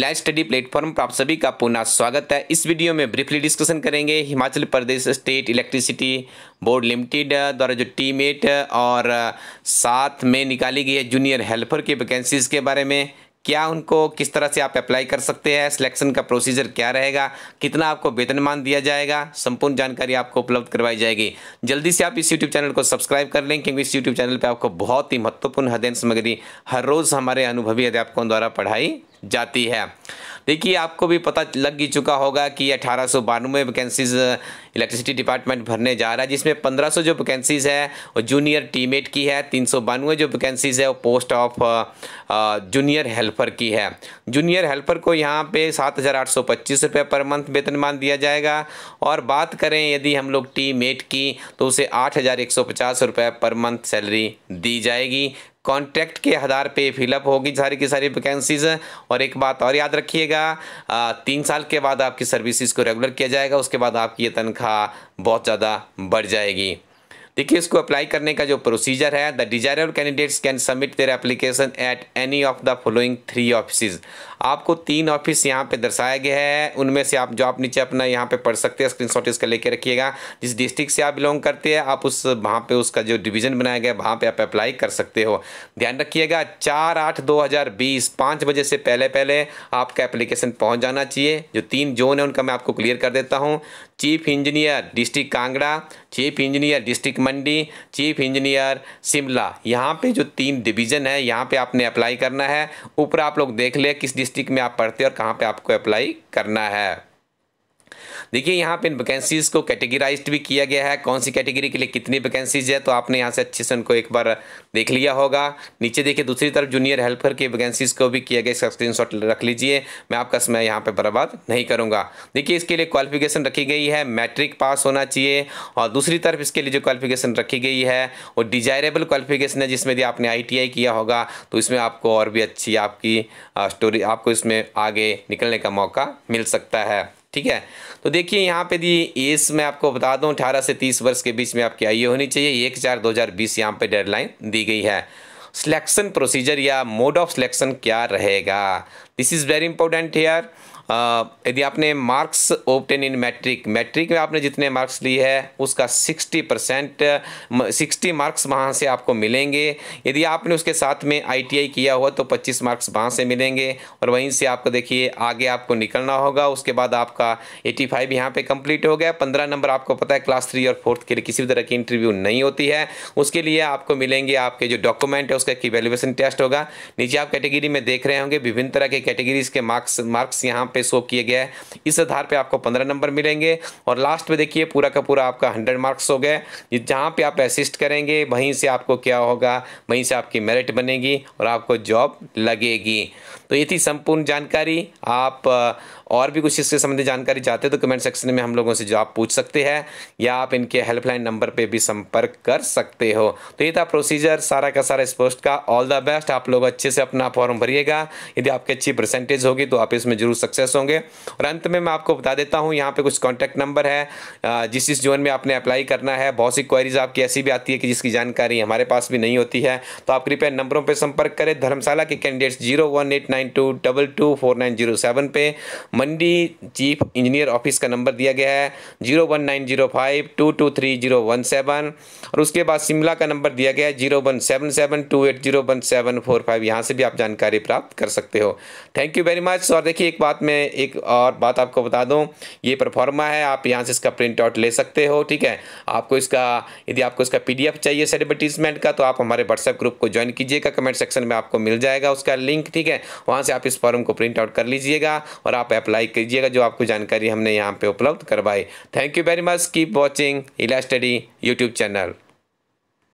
live study platform पर आप सभी का पुनः स्वागत है इस वीडियो में ब्रीफली डिस्कशन करेंगे Himachal Pradesh state electricity board limited द्वारा जो टीमेट और साथ में निकाली गई है जूनियर हेल्पर की वैकेंसीज के बारे में क्या उनको किस तरह से आप अप्लाई कर सकते हैं सिलेक्शन का प्रोसीजर क्या रहेगा कितना आपको वेतनमान दिया जाएगा संपूर्ण जानकारी आपको उपलब्ध करवाई जाएगी जल्दी से आप इस यूट्यूब चैनल को सब्सक्राइब कर लें क्योंकि इस यूट्यूब चैनल पर आपको बहुत ही महत्वपूर्ण अध्ययन सामग्री हर रोज़ हमारे अनुभवी अध्यापकों द्वारा पढ़ाई जाती है देखिए आपको भी पता लग ही चुका होगा कि अठारह सौ बानवे वैकेंसीज इलेक्ट्रिसिटी डिपार्टमेंट भरने जा रहा है जिसमें पंद्रह सौ जो वैकेंसीज है वो जूनियर टीमेट की है तीन सौ बानवे जो वैकेंसीज है वो पोस्ट ऑफ जूनियर हेल्पर की है जूनियर हेल्पर को यहाँ पे सात हज़ार आठ सौ पच्चीस रुपये पर मंथ वेतनमान दिया जाएगा और बात करें यदि हम लोग टीमेट की तो उसे आठ हज़ार एक सौ पचास रुपये पर मंथ सैलरी दी जाएगी कॉन्ट्रैक्ट के आधार पे फिलअप होगी सारी की सारी वैकेंसीज और एक बात और याद रखिएगा तीन साल के बाद आपकी सर्विसेज को रेगुलर किया जाएगा उसके बाद आपकी ये तनख्वाह बहुत ज़्यादा बढ़ जाएगी देखिए इसको अप्लाई करने का जो प्रोसीजर है the desirable candidates can submit their application at any of the following three office आपको तीन ऑफिस यहाँ पे दर्शाया गया है उनमें से आप जो आप नीचे अपना यहाँ पे पढ़ सकते हैं स्क्रीन शॉट इसका लेके रखिएगा जिस डिस्ट्रिक्ट से आप बिलोंग करते हैं आप उस वहाँ पे उसका जो डिवीजन बनाया गया वहाँ पे आप अप्लाई कर सकते हो ध्यान रखिएगा चार आठ दो हज़ार बीस पाँच बजे से पहले पहले आपका एप्लीकेशन पहुँच जाना चाहिए जो तीन जोन है उनका मैं आपको क्लियर कर देता हूँ chief engineer district Kangra chief engineer district Mandi chief engineer Shimla यहाँ पे जो तीन डिवीज़न है यहाँ पे आपने अप्लाई करना है ऊपर आप लोग देख ले किस डिस्ट्रिक्ट में आप पढ़ते हैं और कहाँ पे आपको अप्लाई करना है देखिए यहाँ पे इन वैकेंसीज को कैटेगराइज भी किया गया है कौन सी कैटेगरी के लिए कितनी वैकेंसीज है तो आपने यहाँ से अच्छे से उनको एक बार देख लिया होगा नीचे देखिए दूसरी तरफ जूनियर हेल्पर की वैकेंसीज को भी किया गया इसका स्क्रीन रख लीजिए मैं आपका समय यहाँ पर बर्बाद नहीं करूँगा देखिए इसके लिए क्वालिफिकेशन रखी गई है मैट्रिक पास होना चाहिए और दूसरी तरफ इसके लिए जो क्वालिफिकेशन रखी गई है वो डिजायरेबल क्वालिफिकेशन है जिसमें यदि आपने आई किया होगा तो इसमें आपको और भी अच्छी आपकी स्टोरी आपको इसमें आगे निकलने का मौका मिल सकता है ठीक है तो देखिए यहाँ पे दी एज मैं आपको बता दूँ अठारह से तीस वर्ष के बीच में आपकी आयु होनी चाहिए एक चार दो हज़ार बीस यहाँ पर डेडलाइन दी गई है सिलेक्शन प्रोसीजर या मोड ऑफ सिलेक्शन क्या रहेगा this is very important here यदि आपने marks obtained in matric matric में आपने जितने मार्क्स लिए है उसका सिक्सटी परसेंट सिक्सटी मार्क्स वहाँ से आपको मिलेंगे यदि आपने उसके साथ में आईटीआई किया हुआ तो पच्चीस मार्क्स वहाँ से मिलेंगे और वहीं से आपको देखिए आगे आपको निकलना होगा उसके बाद आपका एटी फाइव यहाँ पर कंप्लीट हो गया पंद्रह नंबर आपको पता है क्लास थ्री और फोर्थ के लिए किसी भी तरह की इंटरव्यू नहीं होती है उसके लिए आपको मिलेंगे आपके जो डॉक्यूमेंट है उसका की वैल्यूएशन टेस्ट होगा नीचे आप कैटेगरी में देख रहे होंगे विभिन्न तरह के कैटेगरीज के मार्क्स मार्क्स यहाँ पर पे शो किया गया है इस आधार पे आपको पंद्रह नंबर मिलेंगे और लास्ट में देखिए पूरा का पूरा आपका हंड्रेड मार्क्स हो गए जहाँ पे आप असिस्ट करेंगे वहीं से आपको क्या होगा वहीं से आपकी मेरिट बनेगी और आपको जॉब लगेगी तो ये थी संपूर्ण जानकारी आप और भी कुछ इसके संबंधित जानकारी चाहते हैं तो कमेंट सेक्शन में हम लोगों से जवाब पूछ सकते हैं या आप इनके हेल्पलाइन नंबर पर भी संपर्क कर सकते हो तो ये था प्रोसीजर सारा का सारा इस पोस्ट का ऑल द बेस्ट आप लोग अच्छे से अपना फॉर्म भरिएगा यदि आपकी अच्छी परसेंटेज होगी तो आप इसमें जरूर सक्सेस होंगे और अंत में मैं आपको बता देता हूँ यहाँ पर कुछ कॉन्टैक्ट नंबर है जिस जिस जोन में आपने अप्लाई करना है बहुत सी क्वारीज आपकी ऐसी भी आती है कि जिसकी जानकारी हमारे पास भी नहीं होती है तो आप कृपया नंबरों पर संपर्क करें धर्मशाला के candidates zero one eight nine nine two double two four nine zero seven पे मंडी चीफ इंजीनियर ऑफिस का नंबर दिया गया है zero one nine zero five two two three zero one seven और उसके बाद शिमला का नंबर दिया गया है zero one seven seven two eight zero one seven four five यहाँ से भी आप जानकारी प्राप्त कर सकते हो थैंक यू वेरी मच और देखिए एक बात मैं एक और बात आपको बता दूँ ये परफॉर्मा है आप यहाँ से इसका प्रिंट आउट ले सकते हो ठीक है आपको इसका यदि आपको इसका पी चाहिए एडवर्टीजमेंट का तो आप हमारे व्हाट्सएप ग्रुप को ज्वाइन कीजिएगा कमेंट सेक्शन में आपको मिल जाएगा उसका लिंक ठीक है वहाँ से आप इस फॉर्म को प्रिंट आउट कर लीजिएगा और आप अप्लाई कीजिएगा जो आपको जानकारी हमने यहाँ पर उपलब्ध करवाई thank you very much keep watching Ila study YouTube channel